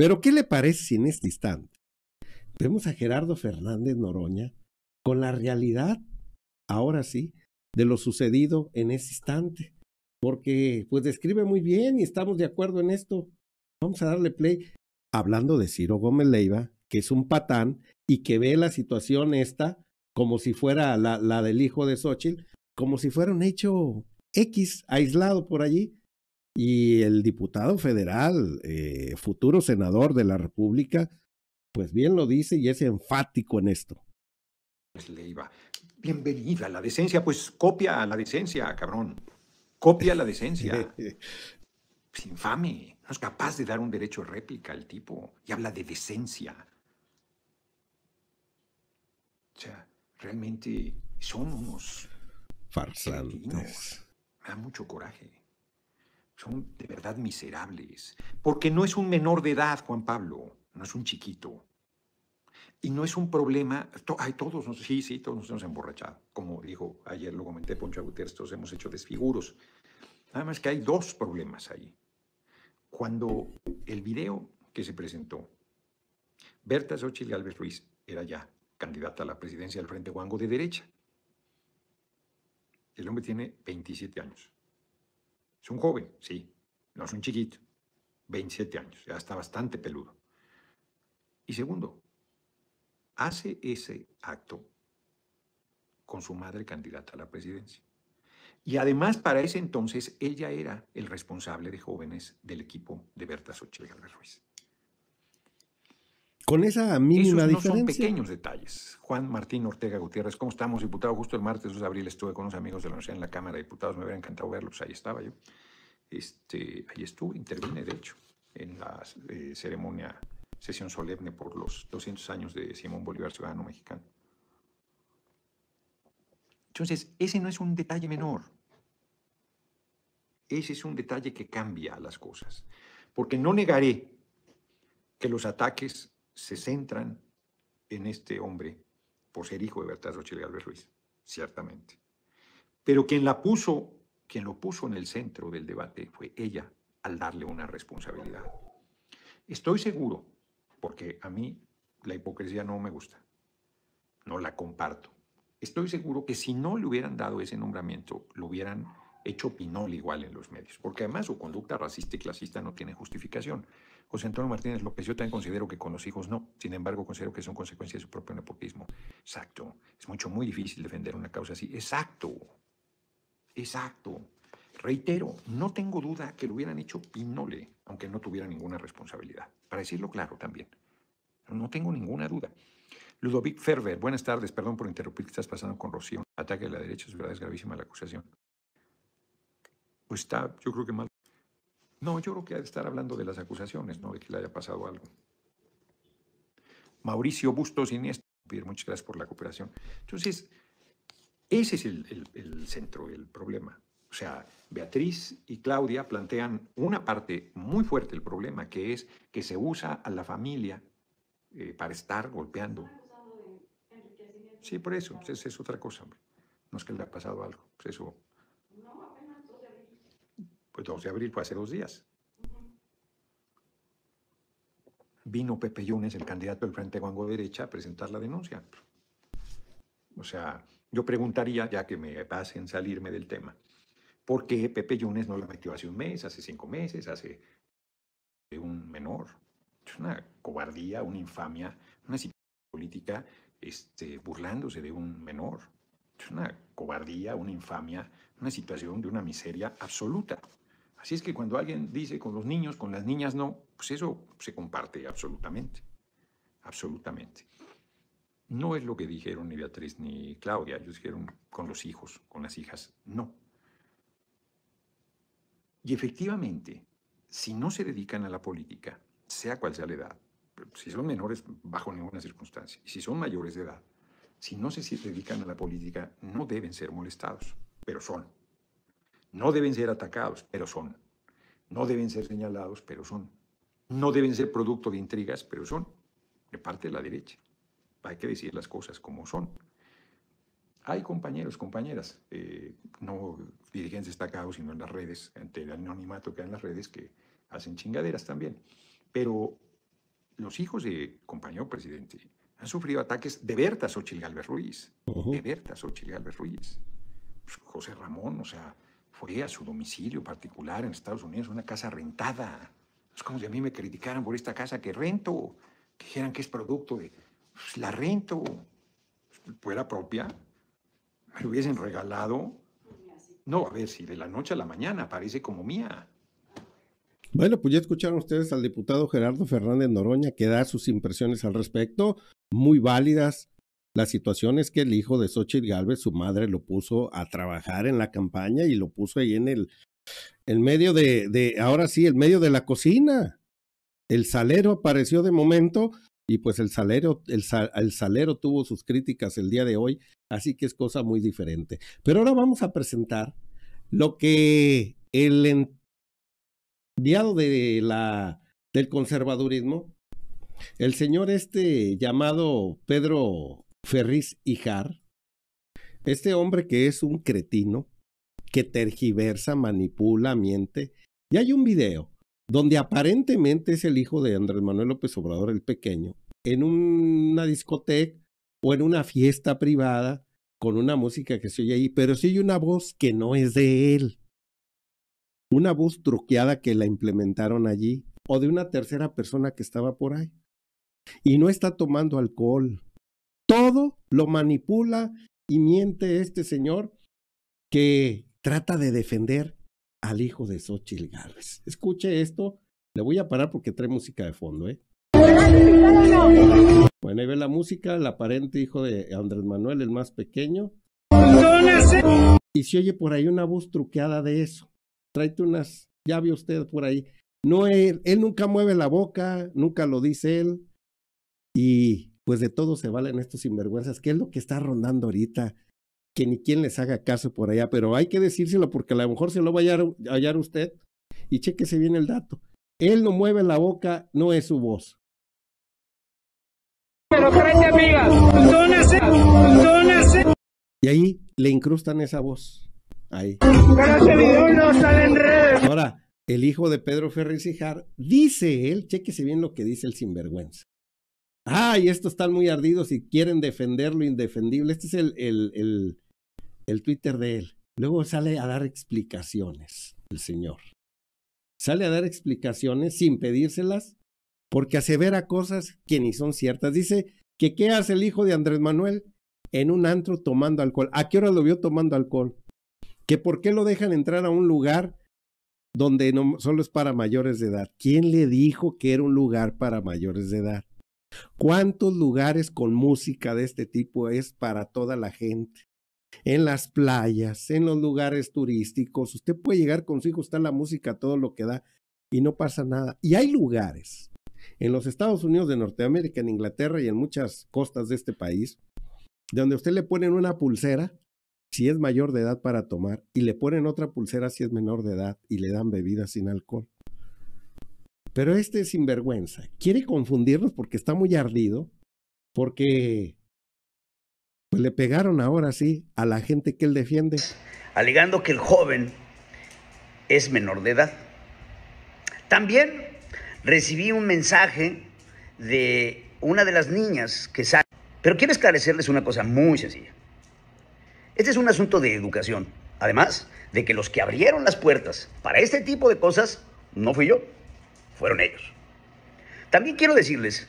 Pero ¿qué le parece si en este instante vemos a Gerardo Fernández Noroña con la realidad, ahora sí, de lo sucedido en ese instante? Porque pues describe muy bien y estamos de acuerdo en esto. Vamos a darle play. Hablando de Ciro Gómez Leiva, que es un patán y que ve la situación esta como si fuera la, del hijo de Xochitl, como si fuera un hecho X aislado por allí, y el diputado federal, eh, futuro senador de la República, pues bien lo dice y es enfático en esto. Pues iba bienvenida la decencia, pues copia la decencia, cabrón. Copia la decencia. es infame. No es capaz de dar un derecho réplica al tipo. Y habla de decencia. O sea, realmente somos farsantes. Me da mucho coraje son de verdad miserables, porque no es un menor de edad, Juan Pablo, no es un chiquito. Y no es un problema, hay todos sí, sí, todos nos hemos emborrachado, como dijo ayer, lo comenté Poncho Gutiérrez, todos hemos hecho desfiguros. Nada más que hay dos problemas ahí. Cuando el video que se presentó, Berta Xochitl Gálvez Ruiz era ya candidata a la presidencia del Frente Huango de derecha. El hombre tiene 27 años. Es un joven, sí, no es un chiquito, 27 años, ya está bastante peludo. Y segundo, hace ese acto con su madre candidata a la presidencia. Y además para ese entonces ella era el responsable de jóvenes del equipo de Berta Sochel Ruiz. Con esa mínima Esos no Son pequeños detalles. Juan Martín Ortega Gutiérrez, ¿cómo estamos, diputado? Justo el martes 2 de abril estuve con unos amigos de la Universidad en la Cámara de Diputados, me hubiera encantado verlos, ahí estaba yo. Este, ahí estuve, intervine, de hecho, en la eh, ceremonia, sesión solemne por los 200 años de Simón Bolívar, ciudadano mexicano. Entonces, ese no es un detalle menor. Ese es un detalle que cambia las cosas. Porque no negaré que los ataques se centran en este hombre por ser hijo de Rochelle Galvez Ruiz, ciertamente. Pero quien la puso, quien lo puso en el centro del debate fue ella al darle una responsabilidad. Estoy seguro, porque a mí la hipocresía no me gusta, no la comparto. Estoy seguro que si no le hubieran dado ese nombramiento, lo hubieran hecho pinol igual en los medios, porque además su conducta racista y clasista no tiene justificación. José Antonio Martínez López, yo también considero que con los hijos no, sin embargo considero que son consecuencias de su propio nepotismo. Exacto, es mucho, muy difícil defender una causa así. Exacto, exacto. Reitero, no tengo duda que lo hubieran hecho Pinole, aunque no tuviera ninguna responsabilidad. Para decirlo claro también, no tengo ninguna duda. Ludovic Ferber, buenas tardes, perdón por interrumpir que estás pasando con Rocío. Ataque a la derecha, es verdad, es gravísima la acusación. Pues está, yo creo que mal no, yo creo que ha de estar hablando de las acusaciones, no de que le haya pasado algo. Mauricio Bustos Iniesta, muchas gracias por la cooperación. Entonces, ese es el, centro, el problema. O sea, Beatriz y Claudia plantean una parte muy fuerte del problema, que es que se usa a la familia eh, para estar golpeando. Sí, por eso, pues, es otra cosa, hombre. No es que le haya pasado algo, pues eso 12 de abril, fue hace dos días. Vino Pepe Yunes, el candidato del Frente Guango Derecha, a presentar la denuncia. O sea, yo preguntaría, ya que me pasen salirme del tema, ¿por qué Pepe Yunes no la metió hace un mes, hace cinco meses, hace un menor? Es una cobardía, una infamia, una situación política este, burlándose de un menor. Es una cobardía, una infamia, una situación de una miseria absoluta. Así es que cuando alguien dice con los niños, con las niñas no, pues eso se comparte absolutamente, absolutamente. No es lo que dijeron ni Beatriz ni Claudia, ellos dijeron con los hijos, con las hijas, no. Y efectivamente, si no se dedican a la política, sea cual sea la edad, si son menores bajo ninguna circunstancia, si son mayores de edad, si no se dedican a la política, no deben ser molestados, pero son. No deben ser atacados, pero son. No deben ser señalados, pero son. No deben ser producto de intrigas, pero son. De parte de la derecha. Hay que decir las cosas como son. Hay compañeros, compañeras, eh, no dirigentes destacados, sino en las redes, ante el anonimato que hay en las redes, que hacen chingaderas también. Pero los hijos de compañero presidente han sufrido ataques de Berta Xochitl Galvez Ruiz. De Berta Xochitl Ruiz. Pues, José Ramón, o sea, fue a su domicilio particular en Estados Unidos, una casa rentada. Es como si a mí me criticaran por esta casa que rento, que dijeran que es producto de... Pues, la rento. Fuera propia. Me lo hubiesen regalado. No, a ver, si de la noche a la mañana parece como mía. Bueno, pues ya escucharon ustedes al diputado Gerardo Fernández Noroña que da sus impresiones al respecto, muy válidas, la situación es que el hijo de Xochitl Galvez, su madre, lo puso a trabajar en la campaña y lo puso ahí en el, en medio de, de, ahora sí, el medio de la cocina. El salero apareció de momento y pues el salero, el, salero tuvo sus críticas el día de hoy, así que es cosa muy diferente. Pero ahora vamos a presentar lo que el enviado de la, del conservadurismo, el señor este llamado Pedro Ferris Ijar, este hombre que es un cretino, que tergiversa, manipula, miente. Y hay un video donde aparentemente es el hijo de Andrés Manuel López Obrador, el pequeño, en una discoteca o en una fiesta privada con una música que se oye ahí, pero sí hay una voz que no es de él. Una voz truqueada que la implementaron allí o de una tercera persona que estaba por ahí. Y no está tomando alcohol, todo lo manipula y miente este señor que trata de defender al hijo de Xochitl Gálvez. Escuche esto. Le voy a parar porque trae música de fondo, ¿eh? Bueno, ahí ve la música, el aparente hijo de Andrés Manuel, el más pequeño. Y si oye por ahí una voz truqueada de eso. Tráete unas, ya vio usted por ahí. él nunca mueve la boca, nunca lo dice él. Y pues de todo se valen estos sinvergüenzas. ¿Qué es lo que está rondando ahorita? Que ni quien les haga caso por allá, pero hay que decírselo porque a lo mejor se lo va a hallar, usted y chéquese bien el dato. Él no mueve la boca, no es su voz. Pero amigas, Y ahí le incrustan esa voz. Ahí. Ahora, el hijo de Pedro Ferriz dice él, chequese bien lo que dice el sinvergüenza ay, estos están muy ardidos y quieren defender lo indefendible. Este es el, el, el, Twitter de él. Luego sale a dar explicaciones el Señor. Sale a dar explicaciones sin pedírselas porque asevera cosas que ni son ciertas. Dice que qué hace el hijo de Andrés Manuel en un antro tomando alcohol. ¿A qué hora lo vio tomando alcohol? Que por qué lo dejan entrar a un lugar donde no, solo es para mayores de edad. ¿Quién le dijo que era un lugar para mayores de edad? ¿Cuántos lugares con música de este tipo es para toda la gente? En las playas, en los lugares turísticos, usted puede llegar con su hijo, está la música, todo lo que da, y no pasa nada. Y hay lugares en los Estados Unidos de Norteamérica, en Inglaterra y en muchas costas de este país, donde usted le ponen una pulsera si es mayor de edad para tomar y le ponen otra pulsera si es menor de edad y le dan bebida sin alcohol. Pero este es sinvergüenza. Quiere confundirnos porque está muy ardido, porque pues, le pegaron ahora sí a la gente que él defiende. Alegando que el joven es menor de edad. También recibí un mensaje de una de las niñas que sale. Pero quiero esclarecerles una cosa muy sencilla. Este es un asunto de educación. Además de que los que abrieron las puertas para este tipo de cosas no fui yo fueron ellos. También quiero decirles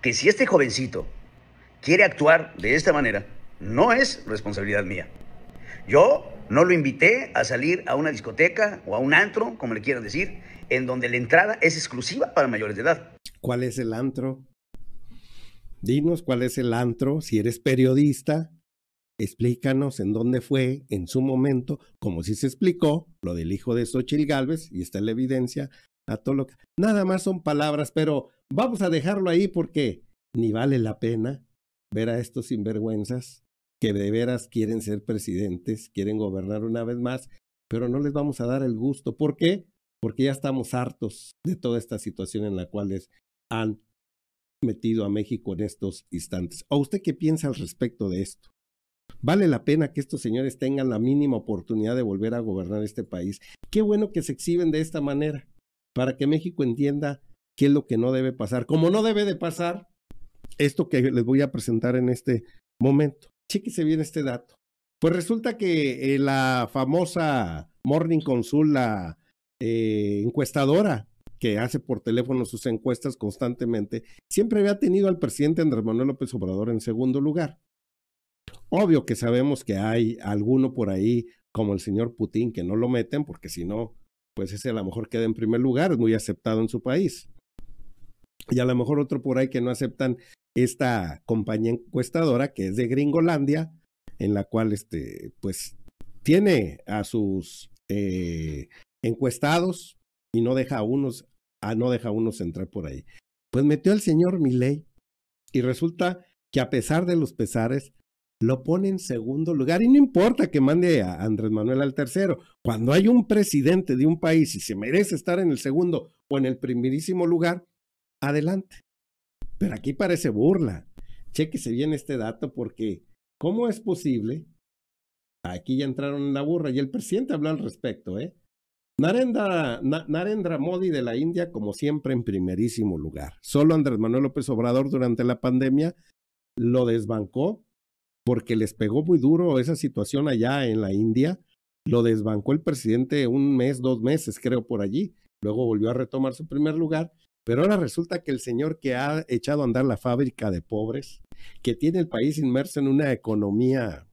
que si este jovencito quiere actuar de esta manera, no es responsabilidad mía. Yo no lo invité a salir a una discoteca o a un antro, como le quieran decir, en donde la entrada es exclusiva para mayores de edad. ¿Cuál es el antro? Dinos cuál es el antro, si eres periodista, explícanos en dónde fue en su momento, como si se explicó lo del hijo de sochil Galvez, y está la evidencia, Nada más son palabras, pero vamos a dejarlo ahí porque ni vale la pena ver a estos sinvergüenzas que de veras quieren ser presidentes, quieren gobernar una vez más, pero no les vamos a dar el gusto. ¿Por qué? Porque ya estamos hartos de toda esta situación en la cual les han metido a México en estos instantes. ¿a usted qué piensa al respecto de esto? Vale la pena que estos señores tengan la mínima oportunidad de volver a gobernar este país. Qué bueno que se exhiben de esta manera para que México entienda qué es lo que no debe pasar. Como no debe de pasar esto que les voy a presentar en este momento. Chequese bien este dato. Pues resulta que eh, la famosa Morning Consul, la eh, encuestadora que hace por teléfono sus encuestas constantemente, siempre había tenido al presidente Andrés Manuel López Obrador en segundo lugar. Obvio que sabemos que hay alguno por ahí, como el señor Putin, que no lo meten, porque si no, pues ese a lo mejor queda en primer lugar, es muy aceptado en su país. Y a lo mejor otro por ahí que no aceptan esta compañía encuestadora que es de Gringolandia, en la cual este, pues tiene a sus eh, encuestados y no deja a unos, a ah, no deja a unos entrar por ahí. Pues metió al señor Miley y resulta que a pesar de los pesares, lo pone en segundo lugar y no importa que mande a Andrés Manuel al tercero. Cuando hay un presidente de un país y se merece estar en el segundo o en el primerísimo lugar, adelante. Pero aquí parece burla. chequese bien este dato porque ¿cómo es posible? Aquí ya entraron en la burra y el presidente habló al respecto, ¿eh? Narendra, Narendra, Modi de la India, como siempre, en primerísimo lugar. Solo Andrés Manuel López Obrador durante la pandemia lo desbancó porque les pegó muy duro esa situación allá en la India. Lo desbancó el presidente un mes, dos meses, creo, por allí. Luego volvió a retomar su primer lugar. Pero ahora resulta que el señor que ha echado a andar la fábrica de pobres, que tiene el país inmerso en una economía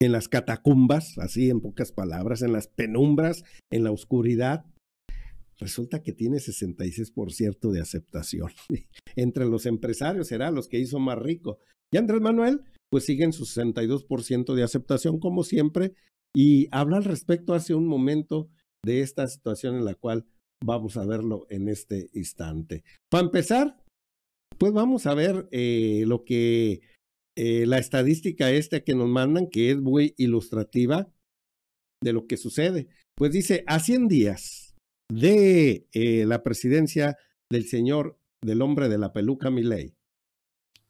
en las catacumbas, así en pocas palabras, en las penumbras, en la oscuridad, resulta que tiene 66% de aceptación. Entre los empresarios será los que hizo más rico. Y Andrés Manuel, pues sigue en su 62% de aceptación como siempre y habla al respecto hace un momento de esta situación en la cual vamos a verlo en este instante. Para empezar, pues vamos a ver eh, lo que eh, la estadística esta que nos mandan, que es muy ilustrativa de lo que sucede. Pues dice, a 100 días, de eh, la presidencia del señor, del hombre de la peluca ley.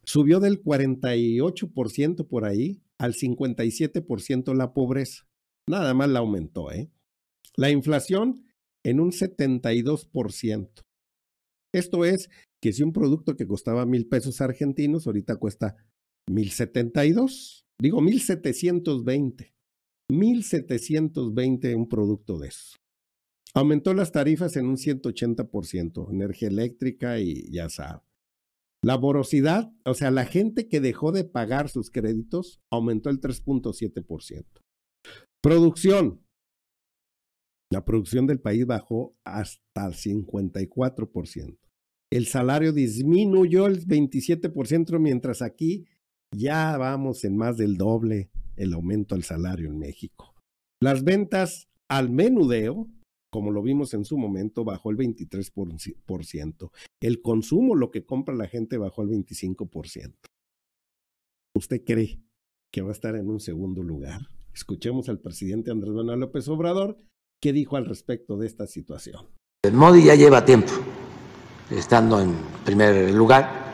subió del 48% por ahí al 57% la pobreza. Nada más la aumentó, ¿eh? La inflación en un 72%. Esto es que si un producto que costaba mil pesos argentinos, ahorita cuesta mil dos, digo mil setecientos veinte un producto de eso. Aumentó las tarifas en un 180%, energía eléctrica y ya sabe. La o sea, la gente que dejó de pagar sus créditos, aumentó el 3.7%. Producción. La producción del país bajó hasta el 54%. El salario disminuyó el 27%, mientras aquí ya vamos en más del doble el aumento al salario en México. Las ventas al menudeo como lo vimos en su momento, bajó el 23%. El consumo, lo que compra la gente, bajó el 25%. ¿Usted cree que va a estar en un segundo lugar? Escuchemos al presidente Andrés Manuel López Obrador, qué dijo al respecto de esta situación. El Modi ya lleva tiempo estando en primer lugar,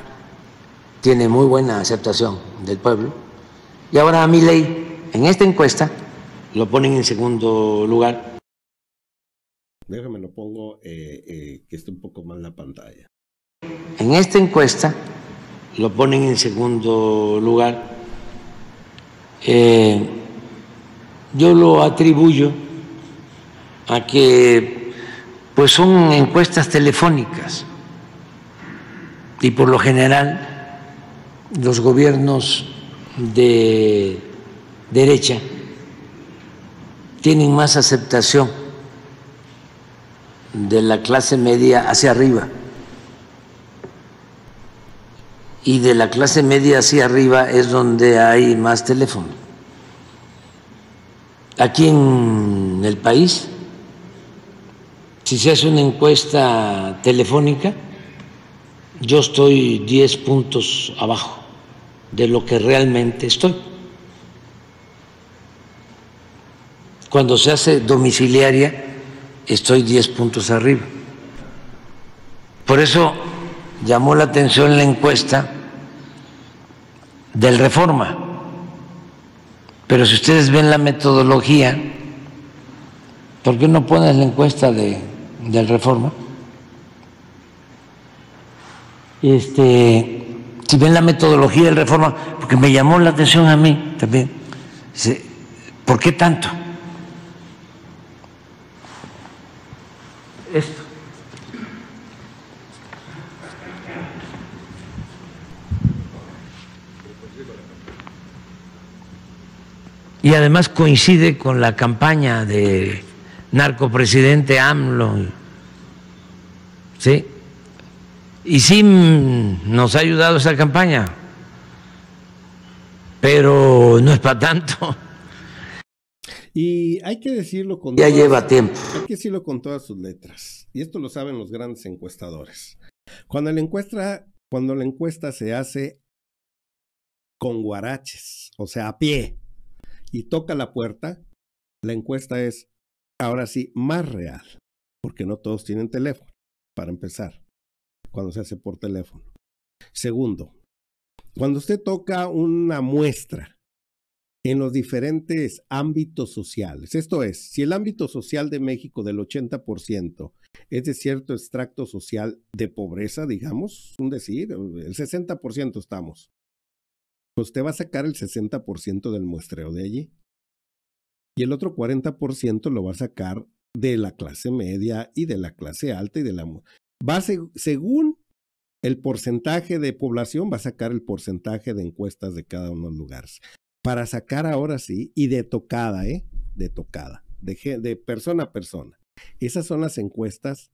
tiene muy buena aceptación del pueblo. Y ahora a mi ley, en esta encuesta, lo ponen en segundo lugar Déjame lo pongo eh, eh, que esté un poco más la pantalla. En esta encuesta lo ponen en segundo lugar. Eh, yo lo atribuyo a que pues son encuestas telefónicas y por lo general los gobiernos de derecha tienen más aceptación de la clase media hacia arriba. Y de la clase media hacia arriba es donde hay más teléfono. Aquí en el país, si se hace una encuesta telefónica, yo estoy 10 puntos abajo de lo que realmente estoy. Cuando se hace domiciliaria, estoy 10 puntos arriba. Por eso llamó la atención la encuesta del reforma. Pero si ustedes ven la metodología, ¿por qué no pones la encuesta de, del reforma? Este, si ven la metodología del reforma, porque me llamó la atención a mí también, ¿por qué tanto? y además coincide con la campaña de narcopresidente AMLO. ¿Sí? Y sí nos ha ayudado esa campaña, pero no es para tanto. Y hay que decirlo con ya lleva tiempo. Hay que decirlo con todas sus letras. Y esto lo saben los grandes encuestadores. Cuando la encuesta, cuando la encuesta se hace con guaraches, o sea, a pie, y toca la puerta, la encuesta es ahora sí más real, porque no todos tienen teléfono, para empezar, cuando se hace por teléfono. Segundo, cuando usted toca una muestra en los diferentes ámbitos sociales, esto es, si el ámbito social de México del 80% es de cierto extracto social de pobreza, digamos, un decir, el 60% estamos, usted pues, va a sacar el 60% del muestreo de allí. Y el otro 40% lo va a sacar de la clase media y de la clase alta y de la... Va según el porcentaje de población, va a sacar el porcentaje de encuestas de cada uno de los lugares. Para sacar ahora sí, y de tocada, ¿eh? De tocada, de persona a persona. Esas son las encuestas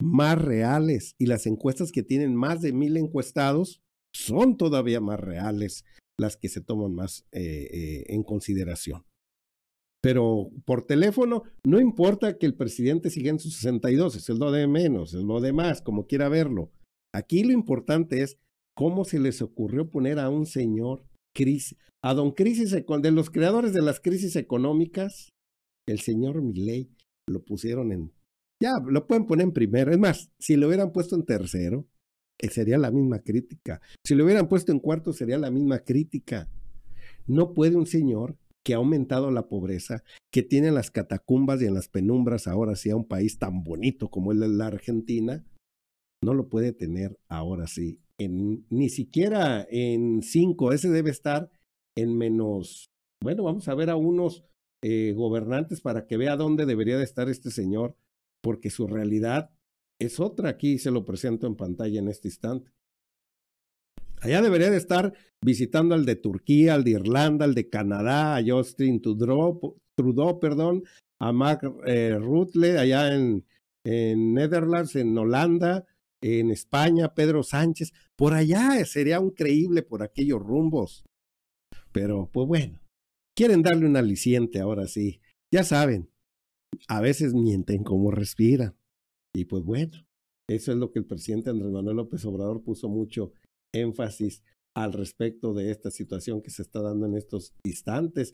más reales y las encuestas que tienen más de mil encuestados son todavía más reales, las que se toman más eh, eh, en consideración. Pero por teléfono, no importa que el presidente siga en sus 62, es el lo de menos, es lo de más, como quiera verlo. Aquí lo importante es cómo se les ocurrió poner a un señor crisis, a don crisis de los creadores de las crisis económicas, el señor Milley lo pusieron en ya lo pueden poner en primero, es más, si lo hubieran puesto en tercero, sería la misma crítica. Si lo hubieran puesto en cuarto, sería la misma crítica. No puede un señor que ha aumentado la pobreza, que tiene en las catacumbas y en las penumbras ahora sí a un país tan bonito como es la Argentina, no lo puede tener ahora sí, en, ni siquiera en cinco, ese debe estar en menos, bueno, vamos a ver a unos eh, gobernantes para que vea dónde debería de estar este señor, porque su realidad es otra aquí, se lo presento en pantalla en este instante. Allá debería de estar visitando al de Turquía, al de Irlanda, al de Canadá, a Justin Trudeau, perdón, a Mark eh, Rutle, allá en, en Netherlands, en Holanda, en España, Pedro Sánchez. Por allá sería increíble por aquellos rumbos. Pero, pues bueno, quieren darle un aliciente ahora sí. Ya saben, a veces mienten como respiran. Y pues bueno, eso es lo que el presidente Andrés Manuel López Obrador puso mucho énfasis al respecto de esta situación que se está dando en estos instantes